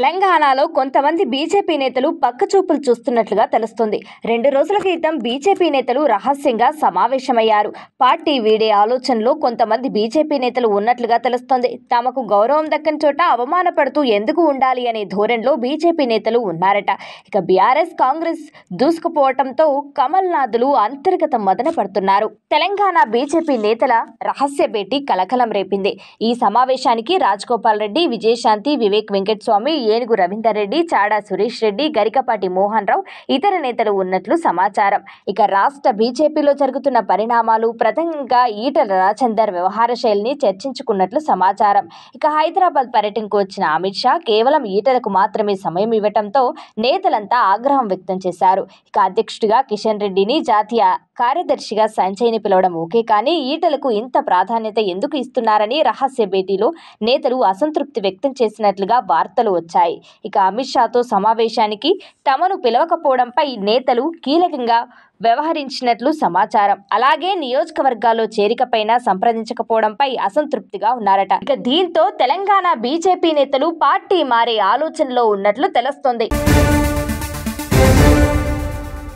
తెలంగాణలో కొంతమంది బీజేపీ నేతలు పక్క చూపులు చూస్తున్నట్లుగా తెలుస్తుంది రెండు రోజుల క్రితం బీజేపీ నేతలు రహస్యంగా సమావేశమయ్యారు పార్టీ వీడే ఆలోచనలో కొంతమంది బీజేపీ నేతలు ఉన్నట్లుగా తెలుస్తోంది తమకు గౌరవం దక్కని చోట అవమానపడుతూ ఎందుకు ఉండాలి అనే ధోరణిలో బీజేపీ నేతలు ఉన్నారట ఇక బీఆర్ఎస్ కాంగ్రెస్ దూసుకుపోవటంతో కమల్ నాథులు అంతర్గత మదన పడుతున్నారు తెలంగాణ బీజేపీ నేతల రహస్య భేటీ కలకలం రేపింది ఈ సమావేశానికి రాజగోపాల్ రెడ్డి విజయశాంతి వివేక్ వెంకటస్వామి ఏనుగు రవీందర్ రెడ్డి చాడా సురేష్ రెడ్డి గరికపాటి మోహన్ రావు ఇతర నేతలు ఉన్నట్లు సమాచారం ఇక రాష్ట్ర బీజేపీలో జరుగుతున్న పరిణామాలు ప్రధానంగా ఈటల రాజేందర్ వ్యవహార శైలిని చర్చించుకున్నట్లు సమాచారం ఇక హైదరాబాద్ పర్యటనకు వచ్చిన అమిత్ షా కేవలం ఈటలకు మాత్రమే సమయం ఇవ్వటంతో నేతలంతా ఆగ్రహం వ్యక్తం చేశారు ఇక అధ్యక్షుడిగా కిషన్ రెడ్డిని జాతీయ కార్యదర్శిగా సంజయ్ని పిలవడం ఓకే కానీ ఈటలకు ఇంత ప్రాధాన్యత ఎందుకు ఇస్తున్నారని రహస్య భేటీలో నేతలు అసంతృప్తి వ్యక్తం చేసినట్లుగా వార్తలు వచ్చాయి చేశాయి ఇక అమిత్ షాతో సమావేశానికి తమను పిలవకపోవడంపై నేతలు కీలకంగా వ్యవహరించినట్లు సమాచారం అలాగే నియోజకవర్గాల్లో చేరికపైన సంప్రదించకపోవడంపై అసంతృప్తిగా ఉన్నారట ఇక దీంతో తెలంగాణ బీజేపీ నేతలు పార్టీ మారే ఆలోచనలో ఉన్నట్లు తెలుస్తోంది